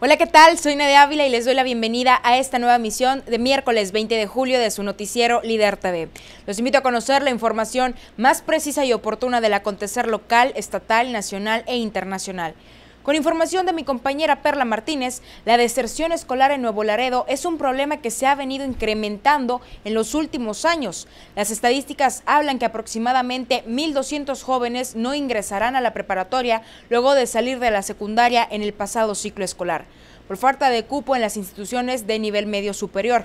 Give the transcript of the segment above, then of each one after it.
Hola, ¿qué tal? Soy Nede Ávila y les doy la bienvenida a esta nueva emisión de miércoles 20 de julio de su noticiero Líder TV. Los invito a conocer la información más precisa y oportuna del acontecer local, estatal, nacional e internacional. Con información de mi compañera Perla Martínez, la deserción escolar en Nuevo Laredo es un problema que se ha venido incrementando en los últimos años. Las estadísticas hablan que aproximadamente 1.200 jóvenes no ingresarán a la preparatoria luego de salir de la secundaria en el pasado ciclo escolar, por falta de cupo en las instituciones de nivel medio superior.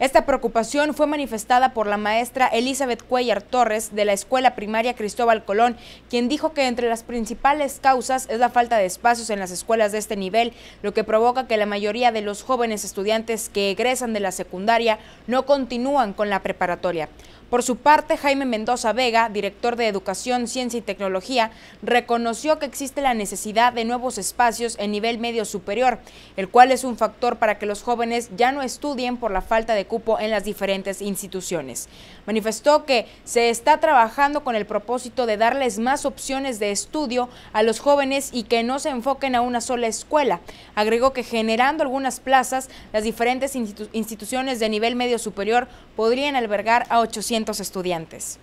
Esta preocupación fue manifestada por la maestra Elizabeth Cuellar Torres de la Escuela Primaria Cristóbal Colón, quien dijo que entre las principales causas es la falta de espacios en las escuelas de este nivel, lo que provoca que la mayoría de los jóvenes estudiantes que egresan de la secundaria no continúan con la preparatoria. Por su parte, Jaime Mendoza Vega, director de Educación, Ciencia y Tecnología, reconoció que existe la necesidad de nuevos espacios en nivel medio superior, el cual es un factor para que los jóvenes ya no estudien por la falta de cupo en las diferentes instituciones. Manifestó que se está trabajando con el propósito de darles más opciones de estudio a los jóvenes y que no se enfoquen a una sola escuela. Agregó que generando algunas plazas, las diferentes instituciones de nivel medio superior podrían albergar a 800 estudiantes.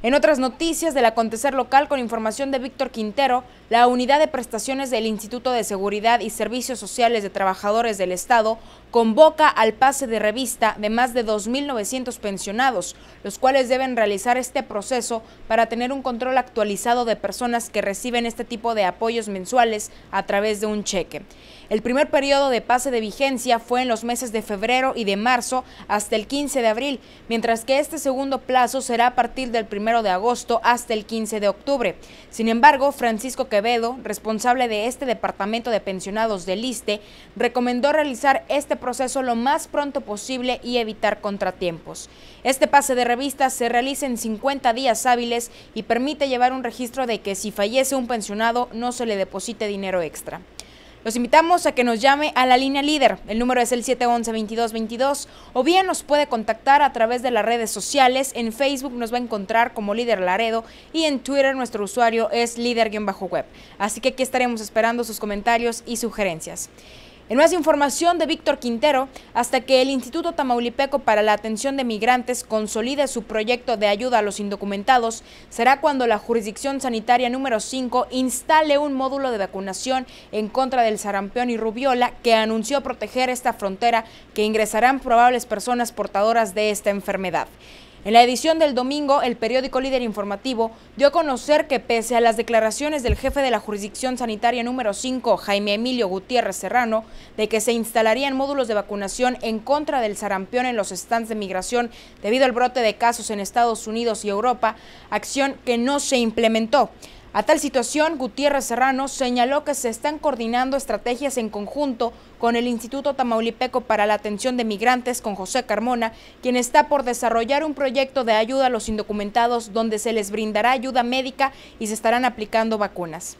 En otras noticias del acontecer local, con información de Víctor Quintero, la Unidad de Prestaciones del Instituto de Seguridad y Servicios Sociales de Trabajadores del Estado convoca al pase de revista de más de 2.900 pensionados, los cuales deben realizar este proceso para tener un control actualizado de personas que reciben este tipo de apoyos mensuales a través de un cheque. El primer periodo de pase de vigencia fue en los meses de febrero y de marzo hasta el 15 de abril, mientras que este segundo plazo será a partir del 1 de agosto hasta el 15 de octubre. Sin embargo, Francisco Quevedo, responsable de este departamento de pensionados del ISTE, recomendó realizar este proceso lo más pronto posible y evitar contratiempos. Este pase de revista se realiza en 50 días hábiles y permite llevar un registro de que si fallece un pensionado no se le deposite dinero extra. Los invitamos a que nos llame a la línea líder. El número es el 711-2222 o bien nos puede contactar a través de las redes sociales. En Facebook nos va a encontrar como Líder Laredo y en Twitter nuestro usuario es líder-web. Así que aquí estaremos esperando sus comentarios y sugerencias. En más información de Víctor Quintero, hasta que el Instituto Tamaulipeco para la Atención de Migrantes consolide su proyecto de ayuda a los indocumentados, será cuando la jurisdicción sanitaria número 5 instale un módulo de vacunación en contra del sarampión y rubiola que anunció proteger esta frontera que ingresarán probables personas portadoras de esta enfermedad. En la edición del domingo, el periódico Líder Informativo dio a conocer que pese a las declaraciones del jefe de la jurisdicción sanitaria número 5, Jaime Emilio Gutiérrez Serrano, de que se instalarían módulos de vacunación en contra del sarampión en los stands de migración debido al brote de casos en Estados Unidos y Europa, acción que no se implementó. A tal situación, Gutiérrez Serrano señaló que se están coordinando estrategias en conjunto con el Instituto Tamaulipeco para la Atención de Migrantes con José Carmona, quien está por desarrollar un proyecto de ayuda a los indocumentados donde se les brindará ayuda médica y se estarán aplicando vacunas.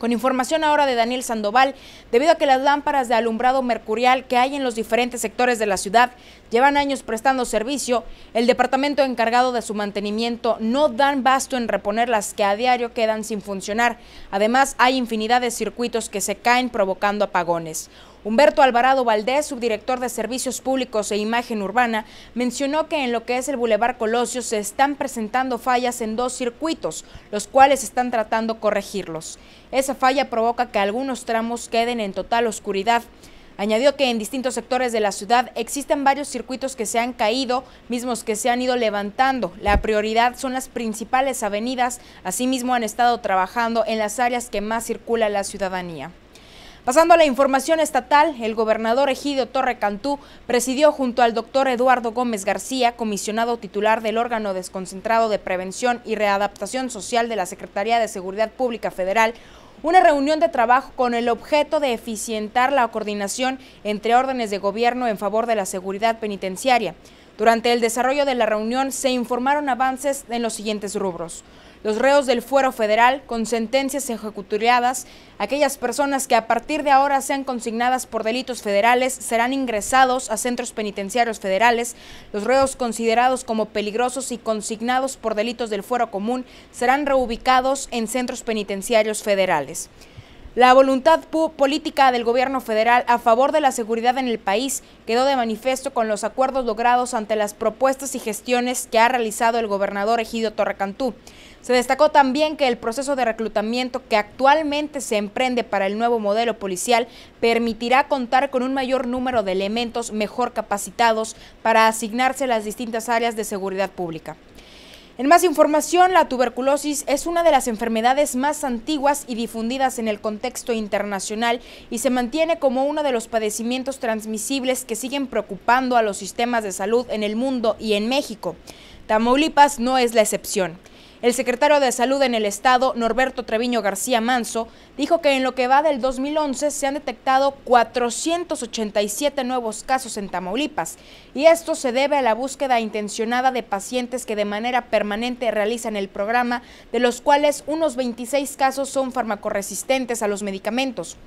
Con información ahora de Daniel Sandoval, debido a que las lámparas de alumbrado mercurial que hay en los diferentes sectores de la ciudad llevan años prestando servicio, el departamento encargado de su mantenimiento no dan basto en reponer las que a diario quedan sin funcionar. Además, hay infinidad de circuitos que se caen provocando apagones. Humberto Alvarado Valdés, subdirector de Servicios Públicos e Imagen Urbana, mencionó que en lo que es el Boulevard Colosio se están presentando fallas en dos circuitos, los cuales están tratando corregirlos. Es falla provoca que algunos tramos queden en total oscuridad. Añadió que en distintos sectores de la ciudad existen varios circuitos que se han caído, mismos que se han ido levantando. La prioridad son las principales avenidas, asimismo han estado trabajando en las áreas que más circula la ciudadanía. Pasando a la información estatal, el gobernador Egidio Torre Cantú presidió junto al doctor Eduardo Gómez García, comisionado titular del órgano desconcentrado de prevención y readaptación social de la Secretaría de Seguridad Pública Federal, una reunión de trabajo con el objeto de eficientar la coordinación entre órdenes de gobierno en favor de la seguridad penitenciaria. Durante el desarrollo de la reunión se informaron avances en los siguientes rubros los reos del fuero federal con sentencias ejecutoriadas, aquellas personas que a partir de ahora sean consignadas por delitos federales serán ingresados a centros penitenciarios federales, los reos considerados como peligrosos y consignados por delitos del fuero común serán reubicados en centros penitenciarios federales. La voluntad política del gobierno federal a favor de la seguridad en el país quedó de manifiesto con los acuerdos logrados ante las propuestas y gestiones que ha realizado el gobernador Egidio Torrecantú. Se destacó también que el proceso de reclutamiento que actualmente se emprende para el nuevo modelo policial permitirá contar con un mayor número de elementos mejor capacitados para asignarse a las distintas áreas de seguridad pública. En más información, la tuberculosis es una de las enfermedades más antiguas y difundidas en el contexto internacional y se mantiene como uno de los padecimientos transmisibles que siguen preocupando a los sistemas de salud en el mundo y en México. Tamaulipas no es la excepción. El secretario de Salud en el Estado, Norberto Treviño García Manso, dijo que en lo que va del 2011 se han detectado 487 nuevos casos en Tamaulipas, y esto se debe a la búsqueda intencionada de pacientes que de manera permanente realizan el programa, de los cuales unos 26 casos son farmacoresistentes a los medicamentos.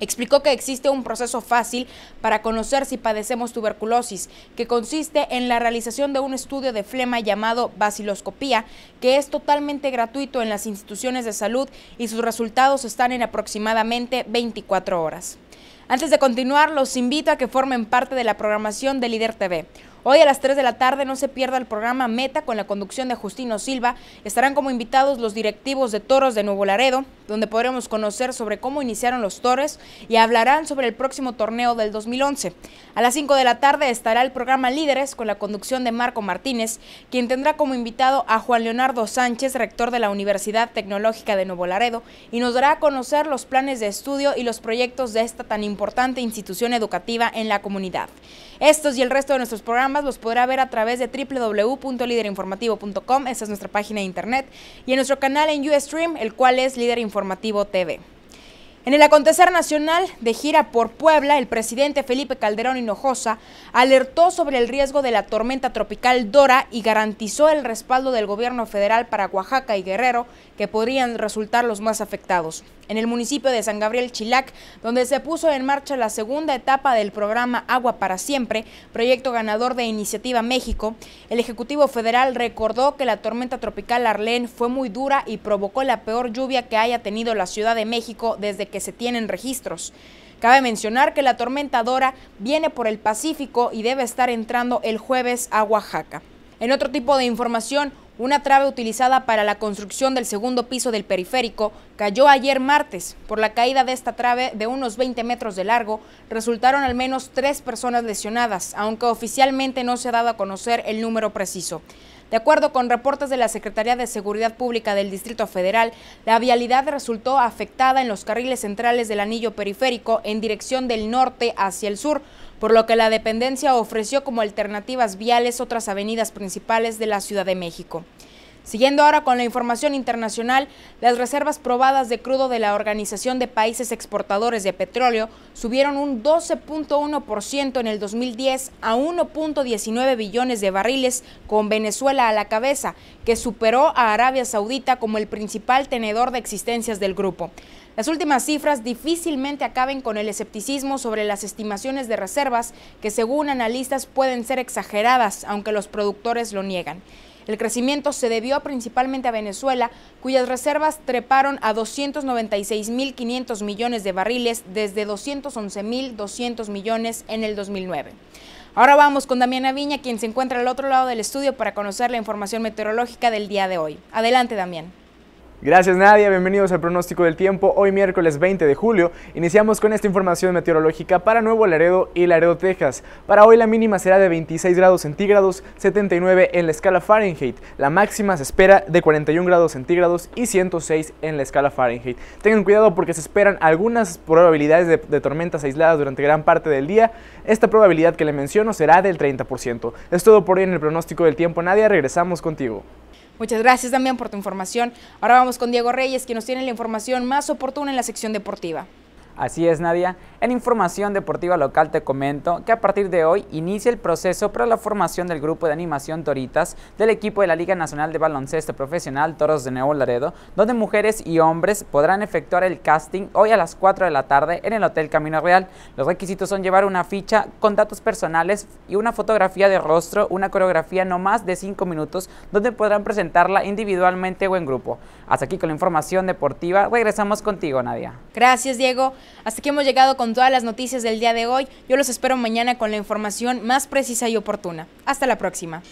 Explicó que existe un proceso fácil para conocer si padecemos tuberculosis, que consiste en la realización de un estudio de flema llamado baciloscopía, que es totalmente gratuito en las instituciones de salud y sus resultados están en aproximadamente 24 horas. Antes de continuar, los invito a que formen parte de la programación de Líder TV Hoy a las 3 de la tarde no se pierda el programa Meta con la conducción de Justino Silva. Estarán como invitados los directivos de Toros de Nuevo Laredo, donde podremos conocer sobre cómo iniciaron los Toros y hablarán sobre el próximo torneo del 2011. A las 5 de la tarde estará el programa Líderes con la conducción de Marco Martínez, quien tendrá como invitado a Juan Leonardo Sánchez, rector de la Universidad Tecnológica de Nuevo Laredo, y nos dará a conocer los planes de estudio y los proyectos de esta tan importante institución educativa en la comunidad. Estos y el resto de nuestros programas los podrá ver a través de www.liderinformativo.com, esa es nuestra página de internet, y en nuestro canal en Ustream, el cual es Líder Informativo TV. En el acontecer nacional de gira por Puebla, el presidente Felipe Calderón Hinojosa alertó sobre el riesgo de la tormenta tropical Dora y garantizó el respaldo del gobierno federal para Oaxaca y Guerrero, que podrían resultar los más afectados. En el municipio de San Gabriel Chilac, donde se puso en marcha la segunda etapa del programa Agua para Siempre, proyecto ganador de Iniciativa México, el Ejecutivo Federal recordó que la tormenta tropical Arlén fue muy dura y provocó la peor lluvia que haya tenido la Ciudad de México desde que se tienen registros. Cabe mencionar que la tormentadora viene por el Pacífico y debe estar entrando el jueves a Oaxaca. En otro tipo de información, una trave utilizada para la construcción del segundo piso del periférico cayó ayer martes. Por la caída de esta trave de unos 20 metros de largo, resultaron al menos tres personas lesionadas, aunque oficialmente no se ha dado a conocer el número preciso. De acuerdo con reportes de la Secretaría de Seguridad Pública del Distrito Federal, la vialidad resultó afectada en los carriles centrales del anillo periférico en dirección del norte hacia el sur, por lo que la dependencia ofreció como alternativas viales otras avenidas principales de la Ciudad de México. Siguiendo ahora con la información internacional, las reservas probadas de crudo de la Organización de Países Exportadores de Petróleo subieron un 12.1% en el 2010 a 1.19 billones de barriles, con Venezuela a la cabeza, que superó a Arabia Saudita como el principal tenedor de existencias del grupo. Las últimas cifras difícilmente acaben con el escepticismo sobre las estimaciones de reservas, que según analistas pueden ser exageradas, aunque los productores lo niegan. El crecimiento se debió principalmente a Venezuela, cuyas reservas treparon a 296.500 millones de barriles desde 211.200 millones en el 2009. Ahora vamos con Damiana Viña, quien se encuentra al otro lado del estudio para conocer la información meteorológica del día de hoy. Adelante, Damián. Gracias Nadia, bienvenidos al pronóstico del tiempo. Hoy miércoles 20 de julio iniciamos con esta información meteorológica para Nuevo Laredo y Laredo, Texas. Para hoy la mínima será de 26 grados centígrados, 79 en la escala Fahrenheit. La máxima se espera de 41 grados centígrados y 106 en la escala Fahrenheit. Tengan cuidado porque se esperan algunas probabilidades de, tormentas aisladas durante gran parte del día. Esta probabilidad que le menciono será del 30%. Es todo por hoy en el pronóstico del tiempo Nadia, regresamos contigo. Muchas gracias también por tu información. Ahora vamos con Diego Reyes, quien nos tiene la información más oportuna en la sección deportiva. Así es, Nadia. En información deportiva local te comento que a partir de hoy inicia el proceso para la formación del grupo de animación Toritas del equipo de la Liga Nacional de Baloncesto Profesional Toros de Nuevo Laredo, donde mujeres y hombres podrán efectuar el casting hoy a las 4 de la tarde en el Hotel Camino Real. Los requisitos son llevar una ficha con datos personales y una fotografía de rostro, una coreografía no más de 5 minutos, donde podrán presentarla individualmente o en grupo. Hasta aquí con la información deportiva. Regresamos contigo, Nadia. Gracias, Diego. Hasta aquí hemos llegado con todas las noticias del día de hoy. Yo los espero mañana con la información más precisa y oportuna. Hasta la próxima.